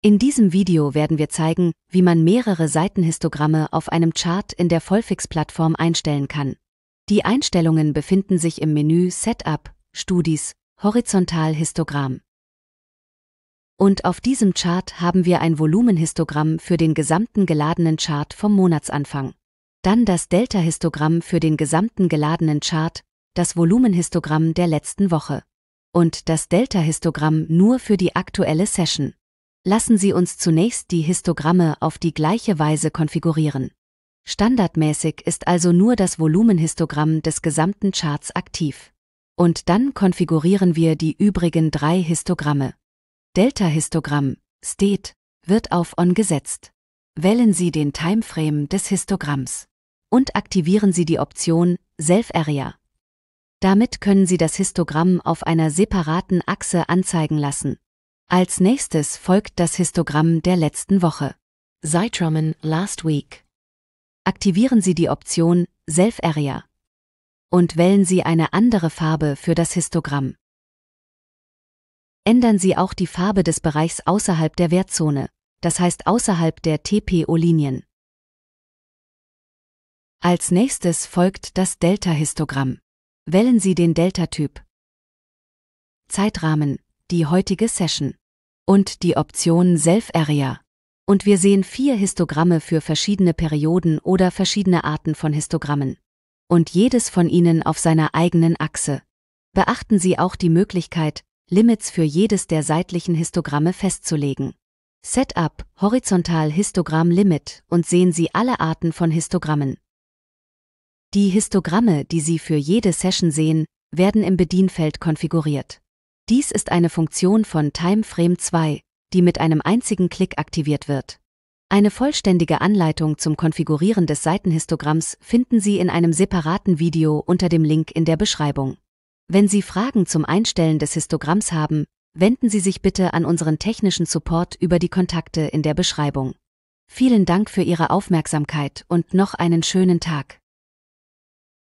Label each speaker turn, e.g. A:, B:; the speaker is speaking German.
A: In diesem Video werden wir zeigen, wie man mehrere Seitenhistogramme auf einem Chart in der Vollfix-Plattform einstellen kann. Die Einstellungen befinden sich im Menü Setup, Studis, Horizontalhistogramm. Und auf diesem Chart haben wir ein Volumenhistogramm für den gesamten geladenen Chart vom Monatsanfang. Dann das Delta-Histogramm für den gesamten geladenen Chart, das Volumenhistogramm der letzten Woche. Und das Delta-Histogramm nur für die aktuelle Session. Lassen Sie uns zunächst die Histogramme auf die gleiche Weise konfigurieren. Standardmäßig ist also nur das Volumenhistogramm des gesamten Charts aktiv. Und dann konfigurieren wir die übrigen drei Histogramme. Delta-Histogramm, State, wird auf On gesetzt. Wählen Sie den Timeframe des Histogramms und aktivieren Sie die Option Self-Area. Damit können Sie das Histogramm auf einer separaten Achse anzeigen lassen. Als nächstes folgt das Histogramm der letzten Woche. Zeitrahmen Last Week. Aktivieren Sie die Option Self Area und wählen Sie eine andere Farbe für das Histogramm. Ändern Sie auch die Farbe des Bereichs außerhalb der Wertzone, das heißt außerhalb der TPO-Linien. Als nächstes folgt das Delta-Histogramm. Wählen Sie den Delta-Typ. Zeitrahmen die heutige Session und die Option Self-Area. Und wir sehen vier Histogramme für verschiedene Perioden oder verschiedene Arten von Histogrammen. Und jedes von ihnen auf seiner eigenen Achse. Beachten Sie auch die Möglichkeit, Limits für jedes der seitlichen Histogramme festzulegen. Setup, Horizontal Histogramm Limit und sehen Sie alle Arten von Histogrammen. Die Histogramme, die Sie für jede Session sehen, werden im Bedienfeld konfiguriert. Dies ist eine Funktion von Timeframe 2, die mit einem einzigen Klick aktiviert wird. Eine vollständige Anleitung zum Konfigurieren des Seitenhistogramms finden Sie in einem separaten Video unter dem Link in der Beschreibung. Wenn Sie Fragen zum Einstellen des Histogramms haben, wenden Sie sich bitte an unseren technischen Support über die Kontakte in der Beschreibung. Vielen Dank für Ihre Aufmerksamkeit und noch einen schönen Tag.